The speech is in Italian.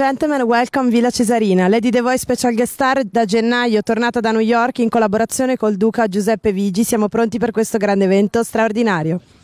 Gentlemen, welcome Villa Cesarina, Lady The Voice Special Guest Star da gennaio, tornata da New York in collaborazione col duca Giuseppe Vigi. Siamo pronti per questo grande evento straordinario.